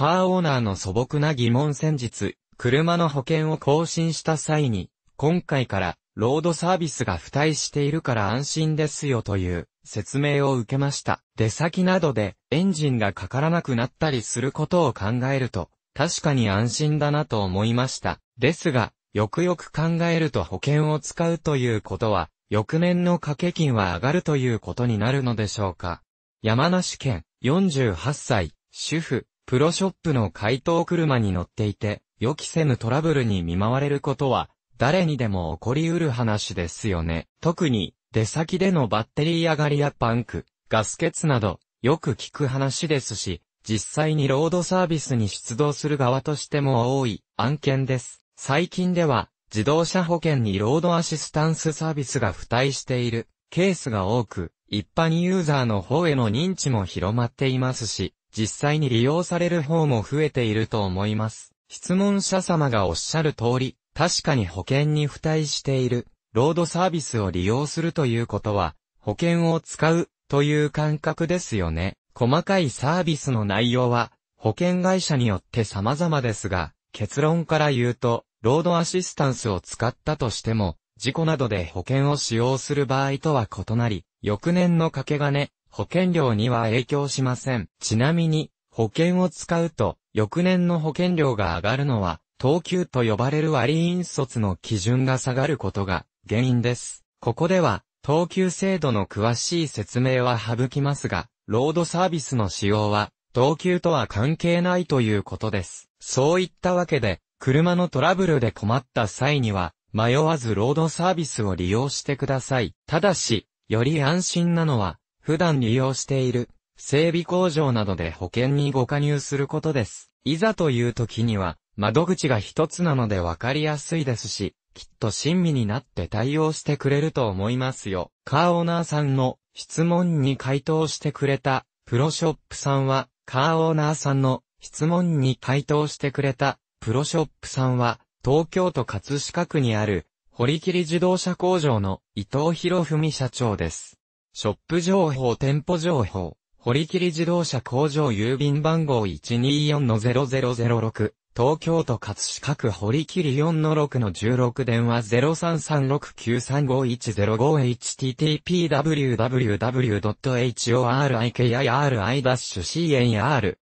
カーオーナーの素朴な疑問戦術、車の保険を更新した際に、今回からロードサービスが付帯しているから安心ですよという説明を受けました。出先などでエンジンがかからなくなったりすることを考えると、確かに安心だなと思いました。ですが、よくよく考えると保険を使うということは、翌年の掛け金は上がるということになるのでしょうか。山梨県、48歳、主婦、プロショップの回答車に乗っていて、予期せぬトラブルに見舞われることは、誰にでも起こりうる話ですよね。特に、出先でのバッテリー上がりやパンク、ガス欠など、よく聞く話ですし、実際にロードサービスに出動する側としても多い案件です。最近では、自動車保険にロードアシスタンスサービスが付帯しているケースが多く、一般ユーザーの方への認知も広まっていますし、実際に利用される方も増えていると思います。質問者様がおっしゃる通り、確かに保険に付帯している、ロードサービスを利用するということは、保険を使う、という感覚ですよね。細かいサービスの内容は、保険会社によって様々ですが、結論から言うと、ロードアシスタンスを使ったとしても、事故などで保険を使用する場合とは異なり、翌年の掛け金、保険料には影響しません。ちなみに、保険を使うと、翌年の保険料が上がるのは、等級と呼ばれる割引率の基準が下がることが原因です。ここでは、等級制度の詳しい説明は省きますが、ロードサービスの使用は、等級とは関係ないということです。そういったわけで、車のトラブルで困った際には、迷わずロードサービスを利用してください。ただし、より安心なのは、普段利用している整備工場などで保険にご加入することです。いざという時には窓口が一つなのでわかりやすいですし、きっと親身になって対応してくれると思いますよ。カーオーナーさんの質問に回答してくれたプロショップさんは、カーオーナーさんの質問に回答してくれたプロショップさんは、東京都葛飾区にある、堀切自動車工場の伊藤博文社長です。ショップ情報店舗情報、堀切自動車工場郵便番号124-0006、東京都葛飾区堀切4-6-16電話0336935105 http www.horikir-cnr